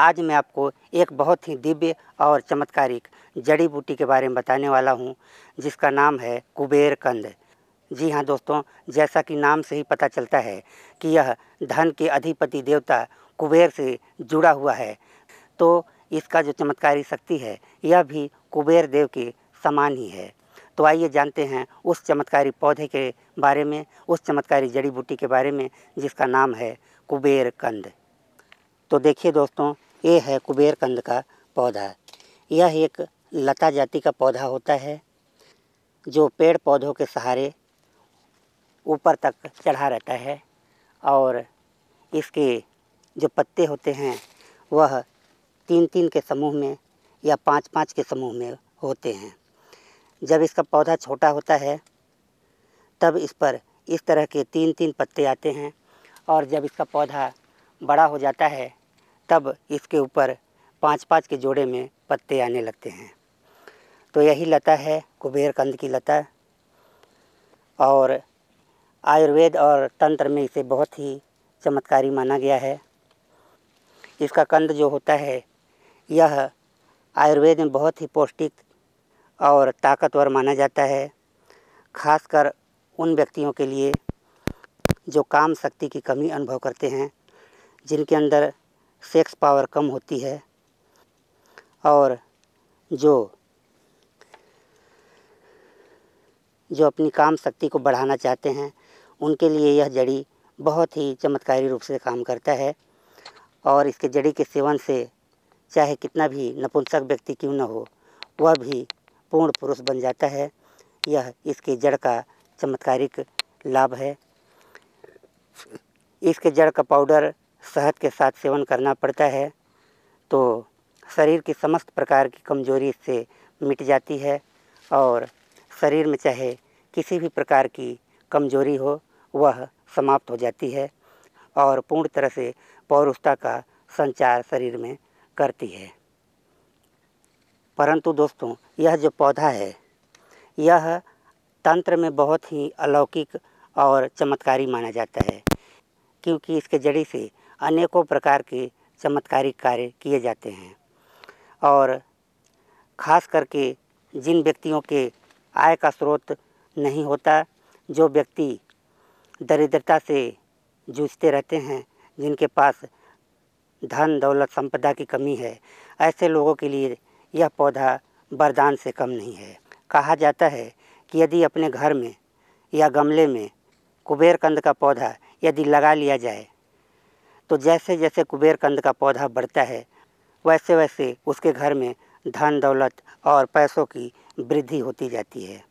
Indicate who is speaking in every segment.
Speaker 1: आज मैं आपको एक बहुत ही दिव्य और चमत्कारिक जड़ी बूटी के बारे में बताने वाला हूँ जिसका नाम है कुबेर कंद जी हाँ दोस्तों जैसा कि नाम से ही पता चलता है कि यह धन के अधिपति देवता कुबेर से जुड़ा हुआ है तो इसका जो चमत्कारी शक्ति है यह भी कुबेर देव के समान ही है तो आइए जानते हैं उस चमत्कारी पौधे के बारे में उस चमत्कारी जड़ी बूटी के बारे में जिसका नाम है कुबेर कंद तो देखिए दोस्तों ये है कुबेर कंद का पौधा यह एक लता जाति का पौधा होता है जो पेड़ पौधों के सहारे ऊपर तक चढ़ा रहता है और इसके जो पत्ते होते हैं वह तीन तीन के समूह में या पांच पांच के समूह में होते हैं जब इसका पौधा छोटा होता है तब इस पर इस तरह के तीन तीन पत्ते आते हैं और जब इसका पौधा बड़ा हो जाता है तब इसके ऊपर पाँच पाँच के जोड़े में पत्ते आने लगते हैं तो यही लता है कुबेर कंद की लता और आयुर्वेद और तंत्र में इसे बहुत ही चमत्कारी माना गया है इसका कंद जो होता है यह आयुर्वेद में बहुत ही पौष्टिक और ताकतवर माना जाता है खासकर उन व्यक्तियों के लिए जो काम शक्ति की कमी अनुभव करते हैं जिनके अंदर सेक्स पावर कम होती है और जो जो अपनी काम शक्ति को बढ़ाना चाहते हैं उनके लिए यह जड़ी बहुत ही चमत्कारी रूप से काम करता है और इसके जड़ी के सेवन से चाहे कितना भी नपुंसक व्यक्ति क्यों न हो वह भी पूर्ण पुरुष बन जाता है यह इसके जड़ का चमत्कारिक लाभ है इसके जड़ का पाउडर शहद के साथ सेवन करना पड़ता है तो शरीर की समस्त प्रकार की कमजोरी इससे मिट जाती है और शरीर में चाहे किसी भी प्रकार की कमजोरी हो वह समाप्त हो जाती है और पूर्ण तरह से पौरुषता का संचार शरीर में करती है परंतु दोस्तों यह जो पौधा है यह तंत्र में बहुत ही अलौकिक और चमत्कारी माना जाता है क्योंकि इसके जड़ी से अनेकों प्रकार के चमत्कारी कार्य किए जाते हैं और ख़ास करके जिन व्यक्तियों के आय का स्रोत नहीं होता जो व्यक्ति दरिद्रता से जूझते रहते हैं जिनके पास धन दौलत संपदा की कमी है ऐसे लोगों के लिए यह पौधा वरदान से कम नहीं है कहा जाता है कि यदि अपने घर में या गमले में कुबेर कंद का पौधा यदि लगा लिया जाए तो जैसे जैसे कुबेर कंद का पौधा बढ़ता है वैसे वैसे उसके घर में धन दौलत और पैसों की वृद्धि होती जाती है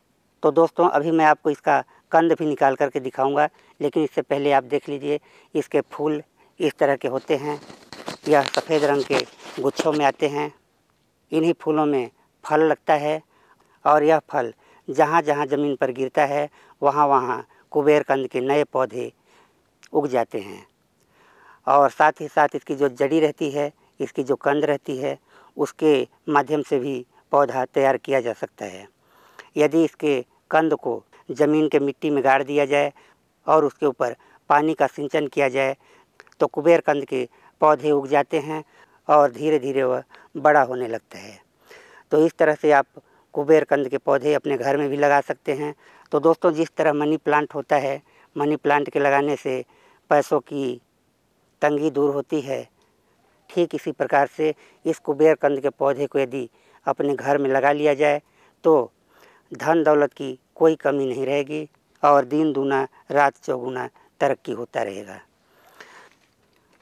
Speaker 1: तो दोस्तों अभी मैं आपको इसका कंद भी निकाल करके दिखाऊंगा लेकिन इससे पहले आप देख लीजिए इसके फूल इस तरह के होते हैं यह सफ़ेद रंग के गुच्छों में आते हैं इन्हीं फूलों में फल लगता है और यह फल जहाँ जहाँ ज़मीन पर गिरता है वहाँ वहाँ कुबेर कंद के नए पौधे उग जाते हैं और साथ ही साथ इसकी जो जड़ी रहती है इसकी जो कंद रहती है उसके माध्यम से भी पौधा तैयार किया जा सकता है यदि इसके कंद को ज़मीन के मिट्टी में गाड़ दिया जाए और उसके ऊपर पानी का सिंचन किया जाए तो कुबेर कंद के पौधे उग जाते हैं और धीरे धीरे वह बड़ा होने लगता है तो इस तरह से आप कुबेर कंद के पौधे अपने घर में भी लगा सकते हैं तो दोस्तों जिस तरह मनी प्लांट होता है मनी प्लांट के लगाने से पैसों की तंगी दूर होती है ठीक इसी प्रकार से इस कुबेर कंद के पौधे को यदि अपने घर में लगा लिया जाए तो धन दौलत की कोई कमी नहीं रहेगी और दिन दूना रात चौगुना तरक्की होता रहेगा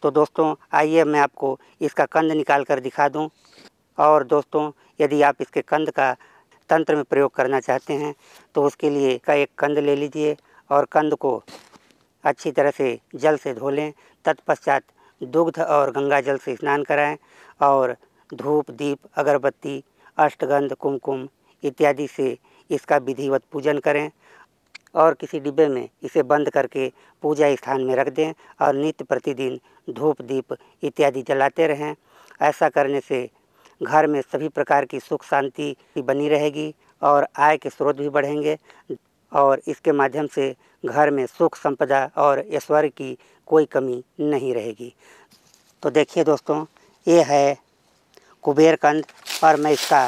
Speaker 1: तो दोस्तों आइए मैं आपको इसका कंद निकाल कर दिखा दूं और दोस्तों यदि आप इसके कंद का तंत्र में प्रयोग करना चाहते हैं तो उसके लिए का एक कंद ले लीजिए और कंद को अच्छी तरह से जल से धो लें तत्पश्चात दुग्ध और गंगा जल से स्नान कराएं और धूप दीप अगरबत्ती अष्टगंध कुमकुम इत्यादि से इसका विधिवत पूजन करें और किसी डिब्बे में इसे बंद करके पूजा स्थान में रख दें और नित्य प्रतिदिन धूप दीप इत्यादि जलाते रहें ऐसा करने से घर में सभी प्रकार की सुख शांति बनी रहेगी और आय के स्रोत भी बढ़ेंगे और इसके माध्यम से घर में सुख संपदा और ऐश्वर्य की कोई कमी नहीं रहेगी तो देखिए दोस्तों ये है कुबेर कंद और मैं इसका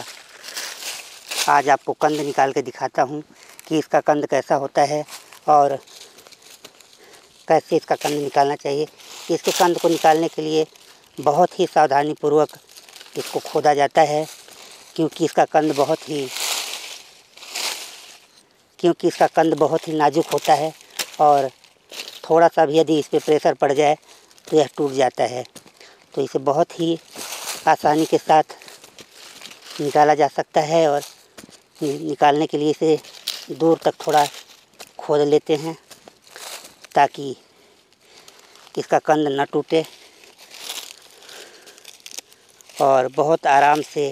Speaker 1: आज आपको कंद निकाल के दिखाता हूँ कि इसका कंद कैसा होता है और कैसे इसका कंद निकालना चाहिए इसके कंद को निकालने के लिए बहुत ही सावधानी पूर्वक इसको खोदा जाता है क्योंकि इसका कंद बहुत ही क्योंकि इसका कंद बहुत ही नाजुक होता है और थोड़ा सा भी यदि इस पर प्रेशर पड़ जाए तो यह टूट जाता है तो इसे बहुत ही आसानी के साथ निकाला जा सकता है और निकालने के लिए इसे दूर तक थोड़ा खोद लेते हैं ताकि इसका कंद न टूटे और बहुत आराम से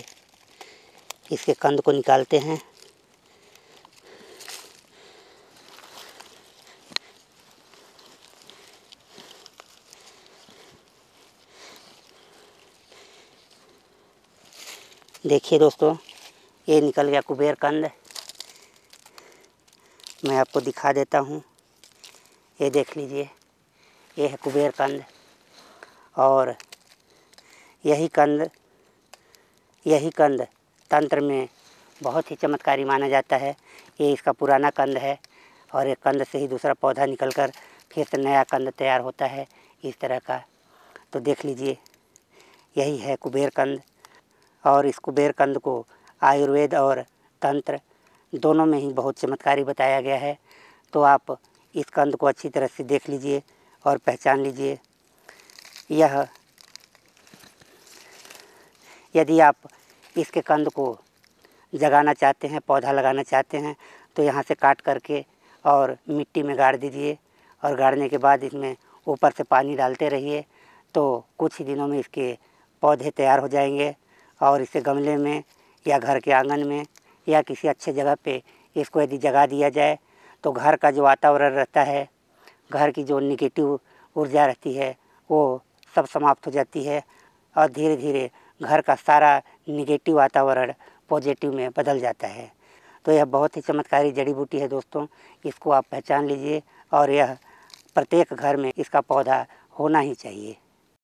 Speaker 1: इसके कंद को निकालते हैं देखिए दोस्तों ये निकल गया कुबेर कंद मैं आपको दिखा देता हूँ ये देख लीजिए ये है कुबेर कंद और यही कंद यही कंद तंत्र में बहुत ही चमत्कारी माना जाता है ये इसका पुराना कंद है और एक कंद से ही दूसरा पौधा निकल कर फिर से नया कंद तैयार होता है इस तरह का तो देख लीजिए यही है कुबेर कंद और इस कुबेरकंद को आयुर्वेद और तंत्र दोनों में ही बहुत चमत्कारी बताया गया है तो आप इस कंद को अच्छी तरह से देख लीजिए और पहचान लीजिए यह यदि आप इसके कंद को जगाना चाहते हैं पौधा लगाना चाहते हैं तो यहाँ से काट करके और मिट्टी में गाड़ दीजिए और गाड़ने के बाद इसमें ऊपर से पानी डालते रहिए तो कुछ ही दिनों में इसके पौधे तैयार हो जाएंगे और इसे गमले में या घर के आंगन में या किसी अच्छे जगह पे इसको यदि जगा दिया जाए तो घर का जो वातावरण रहता है घर की जो निगेटिव ऊर्जा रहती है वो सब समाप्त हो जाती है और धीरे धीरे घर का सारा निगेटिव वातावरण पॉजिटिव में बदल जाता है तो यह बहुत ही चमत्कारी जड़ी बूटी है दोस्तों इसको आप पहचान लीजिए और यह प्रत्येक घर में इसका पौधा होना ही चाहिए